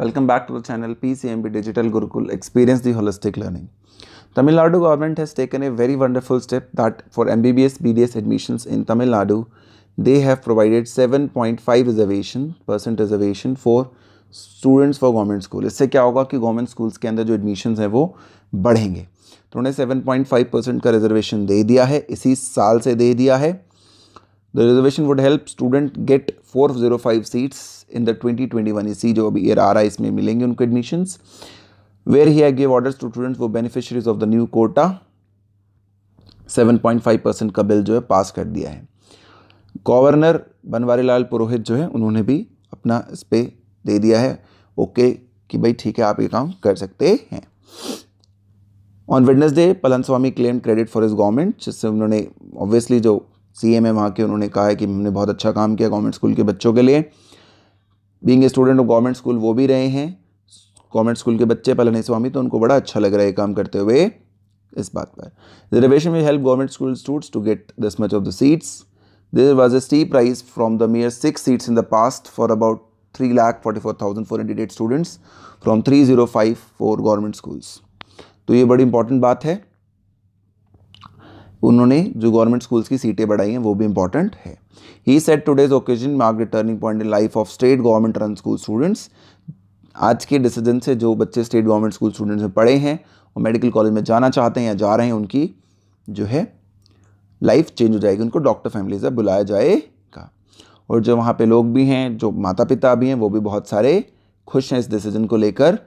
welcome back to the channel P C M B digital Gurukul experience the holistic learning Tamil Nadu government has taken a very wonderful step that for M B B B S MBBS S admissions in Tamil Nadu they have provided seven point five reservation percent reservation for students for government school इससे क्या होगा कि government schools के अंदर जो admission हैं वो बढ़ेंगे तो उन्होंने सेवन पॉइंट फाइव परसेंट का रिजर्वेशन दे दिया है इसी साल से दे दिया है the reservation would help student get four zero five seats in the twenty twenty one C जो अभी ईयर आ रहा है इसमें मिलेंगे उनको admissions where he I give order to students वो beneficiaries of the new quota seven point five percent का बिल जो है पास कर दिया है गवर्नर बनवारी लाल पुरोहित जो है उन्होंने भी अपना इस पर दे दिया है ओके कि भाई ठीक है आप ये काम कर सकते हैं on Wednesday Palaniswami claim credit for his government जिससे उन्होंने ऑब्वियसली जो सी एम है वहाँ के उन्होंने कहा है कि हमने बहुत अच्छा काम किया गवर्नमेंट स्कूल के बच्चों के लिए being a student of government school वो भी रहे हैं गवर्नमेंट स्कूल के बच्चे पलने स्वामी तो उनको बड़ा अच्छा लग रहा है काम करते हुए इस बात पर reservation will help government school students to get this much of the seats in the past for about three lakh forty four thousand four hundred eight students from three zero five four government schools तो ये बड़ी important बात है उन्होंने जो government schools की सीटें बढ़ाई हैं वो भी इंपॉर्टेंट है he said today's occasion mark turning point in life of state government run school students आज के डिसीजन से जो बच्चे स्टेट गवर्नमेंट स्कूल स्टूडेंट्स में पढ़े हैं और मेडिकल कॉलेज में जाना चाहते हैं या जा रहे हैं उनकी जो है लाइफ चेंज हो जाएगी उनको डॉक्टर फैमिली से बुलाया जाएगा और जो वहाँ पे लोग भी हैं जो माता पिता भी हैं वो भी बहुत सारे खुश हैं इस डिसीजन को लेकर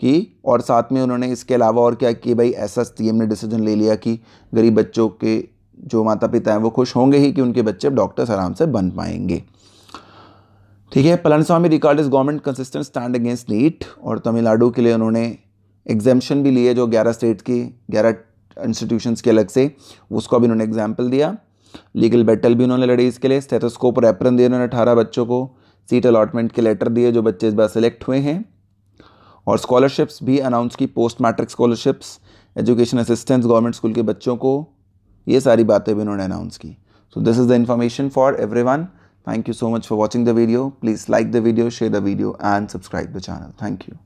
की और साथ में उन्होंने इसके अलावा और क्या कि भाई ऐसा सी ने डिसीजन ले लिया कि गरीब बच्चों के जो माता पिता हैं वो खुश होंगे ही कि उनके बच्चे अब डॉक्टर्स आराम से बन पाएंगे ठीक है Swami record is government consistent stand against NEET और तमिलनाडु के लिए उन्होंने एग्जामेशन भी लिए जो ग्यारह स्टेट की ग्यारह इंस्टीट्यूशंस के अलग से उसका भी उन्होंने एग्जाम्पल दिया लीगल बैटल भी उन्होंने लड़ी इसके लिए स्टेथोस्कोप और दिए उन्होंने अठारह बच्चों को सीट अलॉटमेंट के लेटर दिए जो बच्चे इस बार सेलेक्ट हुए हैं और स्कॉलरशिप्स भी अनाउंस की post matric scholarships education assistance government school के बच्चों को ये सारी बातें भी उन्होंने अनाउंस की so this is the information for everyone thank you so much for watching the video please like the video share the video and subscribe the channel thank you